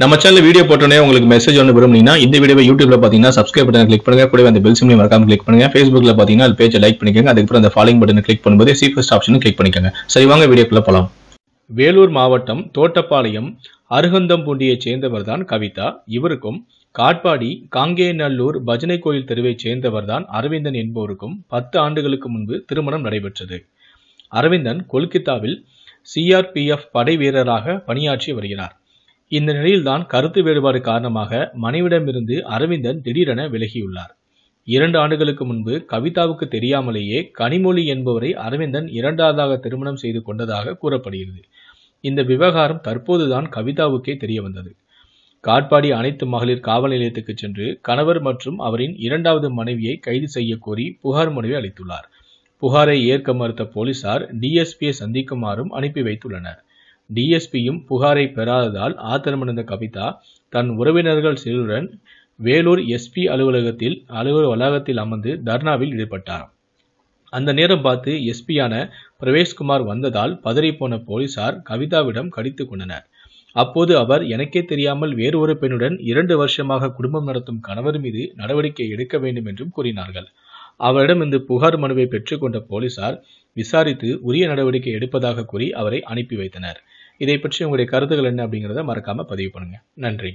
நம்ம channel video போட்டோன்னே உங்களுக்கு மெசேஜ் ஒன்று விரும்புனீங்கன்னா இந்த வீடியோ யூடியூப்ல பார்த்தீங்கன்னா சப்ஸ்கிரைப் பட்டன் கிளிக் பண்ணுங்க கூட அந்த பெல் சிம்லையும் மறக்காம கிளிக் பண்ணுங்க ஃபேஸ்புக்ல பார்த்தீங்கன்னா அது பேஜை லைக் பண்ணிக்கோங்க அதுக்கப்புறம் அந்த ஃபாலோ பட்டன் கிளிக் பண்ணும்போது சி ஃபஸ்ட் ஆப்ஷன் கிளிக் பண்ணிக்கோங்க சரி வாங்க வீடியோக்குள்ள போலாம் வேலூர் மாவட்டம் தோட்டப்பாளையம் அருகந்தம்பூண்டியைச் சேர்ந்தவர் தான் கவிதா இவருக்கும் காட்பாடி காங்கேநல்லூர் பஜனை கோயில் தெருவைச் சேர்ந்தவர்தான் அரவிந்தன் என்பவருக்கும் பத்து ஆண்டுகளுக்கு முன்பு திருமணம் நடைபெற்றது அரவிந்தன் கொல்கத்தாவில் சிஆர்பிஎஃப் படை வீரராக பணியாற்றி வருகிறார் இந்த நிலையில்தான் கருத்து வேறுபாடு காரணமாக மனைவிடமிருந்து அரவிந்தன் திடீரென விலகியுள்ளார் இரண்டு ஆண்டுகளுக்கு முன்பு கவிதாவுக்கு தெரியாமலேயே கனிமொழி என்பவரை அரவிந்தன் இரண்டாவதாக திருமணம் செய்து கொண்டதாக கூறப்படுகிறது இந்த விவகாரம் தற்போதுதான் கவிதாவுக்கே தெரிய வந்தது காட்பாடி அனைத்து மகளிர் காவல் நிலையத்துக்கு சென்று கணவர் மற்றும் அவரின் இரண்டாவது மனைவியை கைது செய்ய கோரி புகார் மனுவை அளித்துள்ளார் புகாரை ஏற்க மறுத்த போலீசார் டிஎஸ்பியை சந்திக்குமாறும் அனுப்பி வைத்துள்ளனர் டிஎஸ்பியும் புகாரை பெறாததால் ஆத்திரமடைந்த கவிதா தன் உறவினர்கள் சிலருடன் வேலூர் எஸ்பி அலுவலகத்தில் அலுவலக வளாகத்தில் அமர்ந்து தர்ணாவில் ஈடுபட்டார் அந்த நேரம் பார்த்து எஸ்பியான பிரவேஷ்குமார் வந்ததால் பதறிப்போன போலீசார் கவிதாவிடம் கடித்து கொண்டனர் அப்போது அவர் எனக்கே தெரியாமல் வேறு ஒரு பெண்ணுடன் இரண்டு வருஷமாக குடும்பம் நடத்தும் கணவர் மீது நடவடிக்கை எடுக்க வேண்டும் என்றும் கூறினார்கள் அவரிடம் இந்த புகார் மனுவை பெற்றுக்கொண்ட போலீசார் விசாரித்து உரிய நடவடிக்கை எடுப்பதாக கூறி அவரை அனுப்பி வைத்தனர் இதை பற்றி உங்களுடைய கருத்துகள் என்ன அப்படிங்கிறத மறக்காமல் பதிவு பண்ணுங்கள் நன்றி